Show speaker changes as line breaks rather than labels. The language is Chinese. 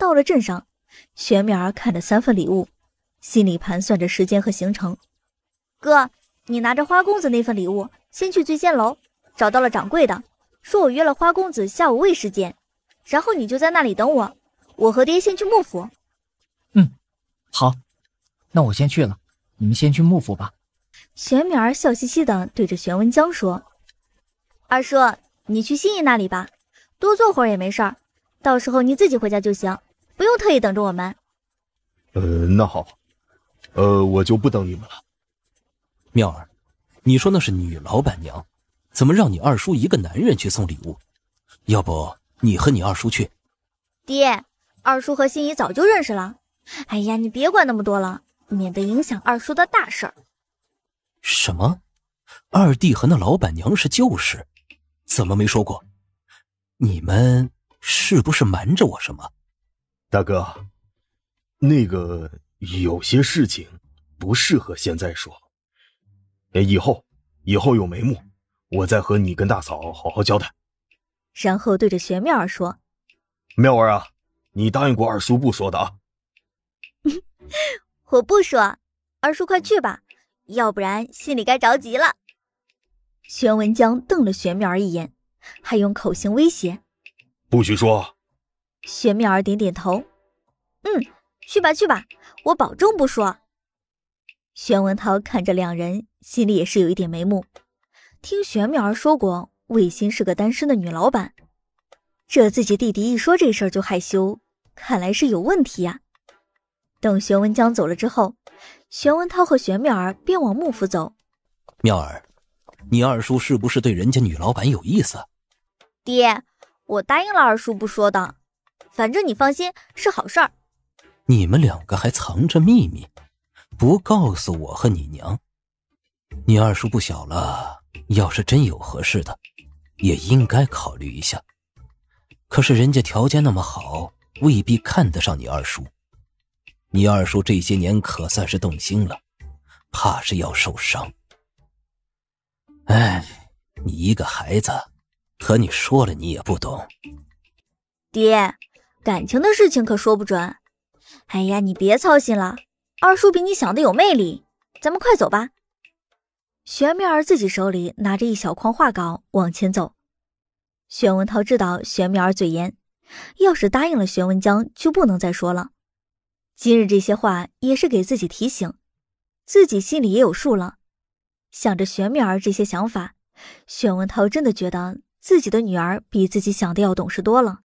到了镇上，玄妙儿看着三份礼物，心里盘算着时间和行程。哥，你拿着花公子那份礼物，先去醉仙楼，找到了掌柜的，说我约了花公子下午未时间，然后你就在那里等我。我和爹先去幕府。
嗯，好，那我先去了，你们先去幕府吧。
玄妙儿笑嘻嘻的对着玄文江说：“二叔，你去心仪那里吧，多坐会儿也没事儿，到时候你自己回家就行。”不用特意等着我们。
呃，那好，呃，我就不等你们了。妙儿，你说那是女老板娘，怎么让你二叔一个男人去送礼物？要不你和你二叔去。
爹，二叔和心怡早就认识了。哎呀，你别管那么多了，免得影响二叔的大事儿。
什么？二弟和那老板娘是旧识？怎么没说过？你们是不是瞒着我什么？大哥，那个有些事情不适合现在说，以后，以后有眉目，我再和你跟大嫂好好交代。
然后对着玄妙儿说：“
妙儿啊，你答应过二叔不说的啊。
”我不说，二叔快去吧，要不然心里该着急了。玄文江瞪了玄妙儿一眼，还用口型威胁：“
不许说。”
玄妙儿点点头，嗯，去吧去吧，我保证不说。玄文涛看着两人，心里也是有一点眉目。听玄妙儿说过，魏鑫是个单身的女老板，这自己弟弟一说这事儿就害羞，看来是有问题呀。等玄文江走了之后，玄文涛和玄妙儿便往幕府走。
妙儿，你二叔是不是对人家女老板有意思？
爹，我答应了二叔不说的。反正你放心，是好事儿。
你们两个还藏着秘密，不告诉我和你娘。你二叔不小了，要是真有合适的，也应该考虑一下。可是人家条件那么好，未必看得上你二叔。你二叔这些年可算是动心了，怕是要受伤。哎，你一个孩子，和你说了你也不懂，
爹。感情的事情可说不准。哎呀，你别操心了，二叔比你想的有魅力。咱们快走吧。玄妙儿自己手里拿着一小筐画稿往前走。玄文涛知道玄妙儿嘴严，要是答应了玄文江，就不能再说了。今日这些话也是给自己提醒，自己心里也有数了。想着玄妙儿这些想法，玄文涛真的觉得自己的女儿比自己想的要懂事多了。